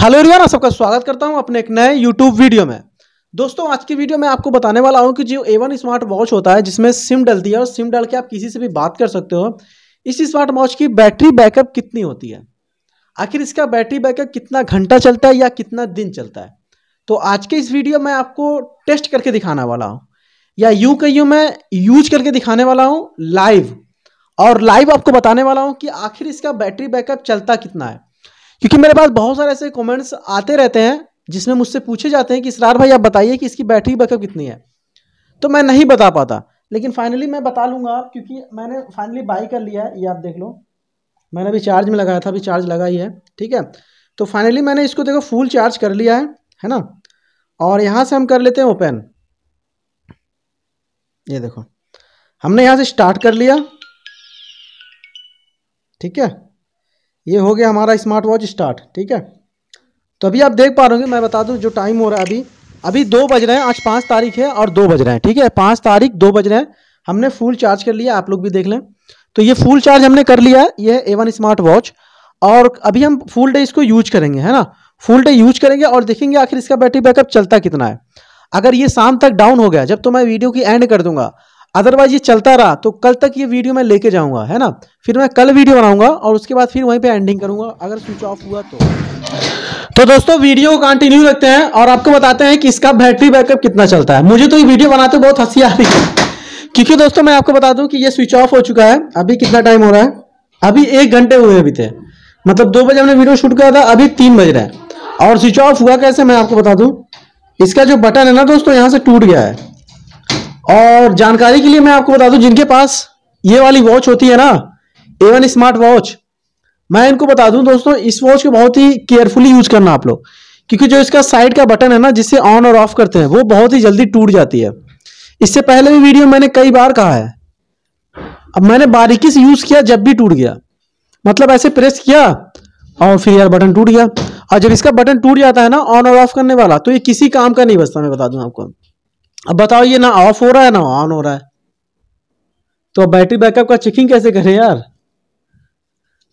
hello everyone आप सबका स्वागत करता हूं अपने एक नए यूट्यूब वीडियो में दोस्तों आज की वीडियो में आपको बताने वाला हूं कि जो ए स्मार्ट वॉच होता है जिसमें सिम डलती है और सिम डाल के आप किसी से भी बात कर सकते हो इस स्मार्ट वॉच की बैटरी बैकअप कितनी होती है आखिर इसका बैटरी बैकअप कितना घंटा चलता है या कितना दिन चलता है तो आज के इस वीडियो में आपको टेस्ट करके दिखाने वाला हूँ या यूं कहियो मैं यूज करके दिखाने वाला हूँ लाइव और लाइव आपको बताने वाला हूँ कि आखिर इसका बैटरी बैकअप चलता कितना है क्योंकि मेरे पास बहुत सारे ऐसे कमेंट्स आते रहते हैं जिसमें मुझसे पूछे जाते हैं कि इसरार भाई आप बताइए कि इसकी बैटरी बैकअप कितनी है तो मैं नहीं बता पाता लेकिन फाइनली मैं बता लूँगा क्योंकि मैंने फाइनली बाई कर लिया है ये आप देख लो मैंने अभी चार्ज में लगाया था अभी चार्ज लगा ही है ठीक है तो फाइनली मैंने इसको देखो फुल चार्ज कर लिया है है ना और यहाँ से हम कर लेते हैं ओपन ये देखो हमने यहाँ से स्टार्ट कर लिया ठीक है ये हो गया हमारा स्मार्ट वॉच स्टार्ट ठीक है तो अभी आप देख पा रहे होंगे मैं बता दूं जो टाइम हो रहा है अभी अभी दो बज रहे हैं आज पाँच तारीख है और दो बज रहे हैं ठीक है पाँच तारीख दो बज रहे हैं हमने फुल चार्ज कर लिया आप लोग भी देख लें तो ये फुल चार्ज हमने कर लिया ये ए वन स्मार्ट वॉच और अभी हम फुल डे इसको यूज करेंगे है ना फुल डे यूज करेंगे और देखेंगे आखिर इसका बैटरी बैकअप चलता कितना है अगर ये शाम तक डाउन हो गया जब तो मैं वीडियो की एंड कर दूंगा अदरवाइज ये चलता रहा तो कल तक ये वीडियो मैं लेके जाऊंगा है ना फिर मैं कल वीडियो बनाऊंगा और उसके बाद फिर वहीं पे एंडिंग करूंगा अगर स्विच ऑफ हुआ तो तो दोस्तों वीडियो को कंटिन्यू रखते हैं और आपको बताते हैं कि इसका बैटरी बैकअप कितना चलता है मुझे तो ये वीडियो बनाते बहुत हंसी आ रही है क्योंकि दोस्तों मैं आपको बता दूं कि ये स्विच ऑफ हो चुका है अभी कितना टाइम हो रहा है अभी एक घंटे हुए अभी थे मतलब दो बजे हमने वीडियो शूट किया था अभी तीन बज रहा है और स्विच ऑफ हुआ कैसे मैं आपको बता दूँ इसका जो बटन है ना दोस्तों यहाँ से टूट गया है और जानकारी के लिए मैं आपको बता दूं जिनके पास ये वाली वॉच होती है ना एवन स्मार्ट वॉच मैं इनको बता दूं दोस्तों इस वॉच को बहुत ही केयरफुली यूज करना आप लोग क्योंकि जो इसका साइड का बटन है ना जिससे ऑन और ऑफ करते हैं वो बहुत ही जल्दी टूट जाती है इससे पहले भी वीडियो मैंने कई बार कहा है अब मैंने बारीकी से यूज किया जब भी टूट गया मतलब ऐसे प्रेस किया और फिर यार बटन टूट गया और जब इसका बटन टूट जाता है ना ऑन और ऑफ करने वाला तो ये किसी काम का नहीं बचता मैं बता दूं आपको अब बताओ ये ना ऑफ हो रहा है ना ऑन हो रहा है तो बैटरी बैकअप का चेकिंग कैसे करें यार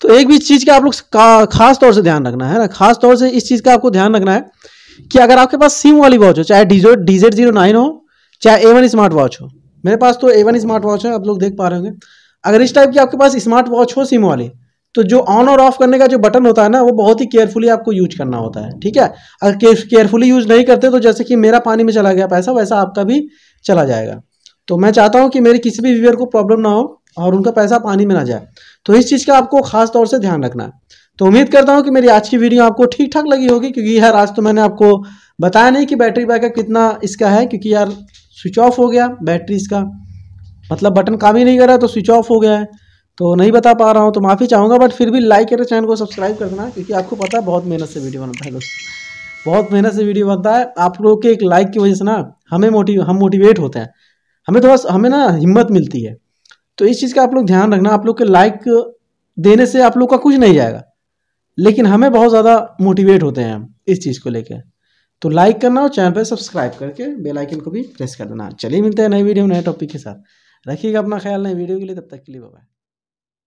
तो एक भी चीज़ का आप लोग खास तौर से ध्यान रखना है ना खास तौर से इस चीज़ का आपको ध्यान रखना है कि अगर आपके पास सिम वाली वॉच हो चाहे डीजो डीजेड जीरो नाइन हो चाहे ए वन स्मार्ट वॉच हो मेरे पास तो ए वन स्मार्ट वॉच है आप लोग देख पा रहे होंगे अगर इस टाइप की आपके पास स्मार्ट वॉच हो सिम वाली तो जो ऑन और ऑफ करने का जो बटन होता है ना वो बहुत ही केयरफुली आपको यूज करना होता है ठीक है अगर केयरफुली यूज नहीं करते तो जैसे कि मेरा पानी में चला गया पैसा वैसा आपका भी चला जाएगा तो मैं चाहता हूँ कि मेरे किसी भी व्यूअर को प्रॉब्लम ना हो और उनका पैसा पानी में ना जाए तो इस चीज़ का आपको खास तौर से ध्यान रखना है तो उम्मीद करता हूँ कि मेरी आज की वीडियो आपको ठीक ठाक लगी होगी क्योंकि यार आज तो मैंने आपको बताया नहीं कि बैटरी बैकअप कितना इसका है क्योंकि यार स्विच ऑफ हो गया बैटरी इसका मतलब बटन काम ही नहीं कर रहा तो स्विच ऑफ हो गया है तो नहीं बता पा रहा हूँ तो माफ़ी चाहूँगा बट फिर भी लाइक करें चैनल को सब्सक्राइब कर देना क्योंकि आपको पता है बहुत मेहनत से वीडियो बनता है दोस्तों बहुत मेहनत से वीडियो बनता है आप लोगों के एक लाइक की वजह से ना हमें मोटिव हम मोटिवेट होते हैं हमें थोड़ा हमें ना हिम्मत मिलती है तो इस चीज़ का आप लोग ध्यान रखना आप लोग के लाइक देने से आप लोग का कुछ नहीं जाएगा लेकिन हमें बहुत ज़्यादा मोटिवेट होते हैं इस चीज़ को लेकर तो लाइक करना और चैनल पर सब्सक्राइब करके बेल आइकन को भी प्रेस कर देना चलिए मिलते हैं नए वीडियो नए टॉपिक के साथ रखिएगा अपना ख्याल नए वीडियो के लिए तब तक के लिए बाय